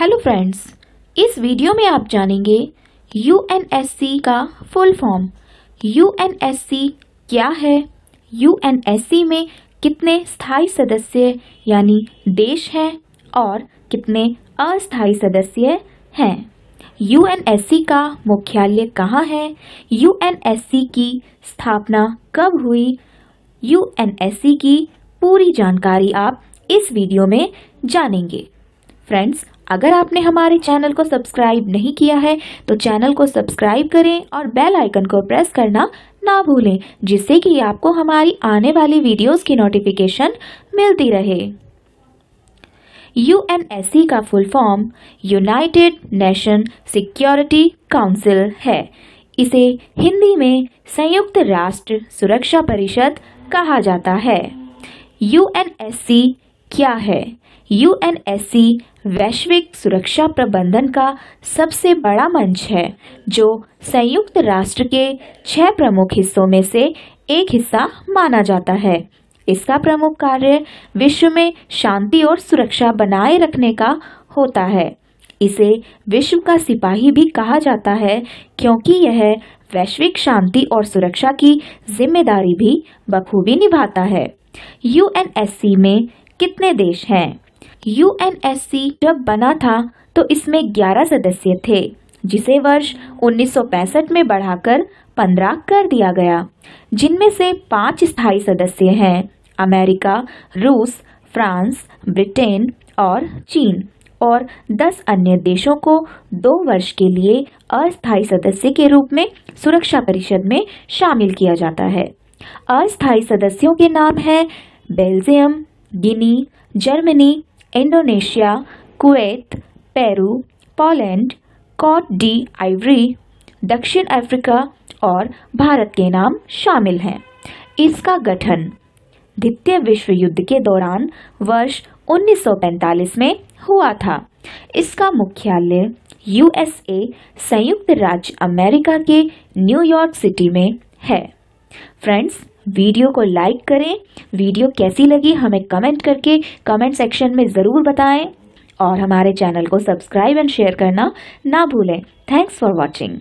hello friends इस video में आप जानेंगे यू का फुल फॉर्म यू क्या है यू में कितने स्थायी सदस्य यानी देश हैं और कितने अस्थायी सदस्य हैं यू का मुख्यालय कहाँ है यू की स्थापना कब हुई यू की पूरी जानकारी आप इस वीडियो में जानेंगे फ्रेंड्स अगर आपने हमारे चैनल को सब्सक्राइब नहीं किया है तो चैनल को सब्सक्राइब करें और बेल आइकन को प्रेस करना ना भूलें जिससे कि आपको हमारी आने वाली वीडियोस की नोटिफिकेशन मिलती रहे यू का full form United Nation Security Council है इसे हिंदी में संयुक्त राष्ट्र सुरक्षा परिषद कहा जाता है यू क्या है यू वैश्विक सुरक्षा प्रबंधन का सबसे बड़ा मंच है जो संयुक्त राष्ट्र के छह प्रमुख हिस्सों में से एक हिस्सा माना जाता है इसका प्रमुख कार्य विश्व में शांति और सुरक्षा बनाए रखने का होता है इसे विश्व का सिपाही भी कहा जाता है क्योंकि यह वैश्विक शांति और सुरक्षा की जिम्मेदारी भी बखूबी निभाता है यूएनएससी में कितने देश हैं यू जब बना था तो इसमें 11 सदस्य थे जिसे वर्ष 1965 में बढ़ाकर 15 कर दिया गया जिनमें से पांच स्थायी सदस्य हैं अमेरिका रूस फ्रांस ब्रिटेन और चीन और 10 अन्य देशों को दो वर्ष के लिए अस्थायी सदस्य के रूप में सुरक्षा परिषद में शामिल किया जाता है अस्थायी सदस्यों के नाम हैं Belgium Guinea Germany Indonesia Kuwait Peru Poland Cote डी आइवरी दक्षिण अफ्रीका और भारत के नाम शामिल हैं इसका गठन द्वितीय विश्व युद्ध के दौरान वर्ष 1945 में हुआ था इसका मुख्यालय यूएसए संयुक्त राज्य अमेरिका के न्यूयॉर्क सिटी में है फ्रेंड्स वीडियो को लाइक करें वीडियो कैसी लगी हमें कमेंट करके कमेंट सेक्शन में ज़रूर बताएं और हमारे चैनल को सब्सक्राइब एंड शेयर करना ना भूलें थैंक्स फॉर वॉचिंग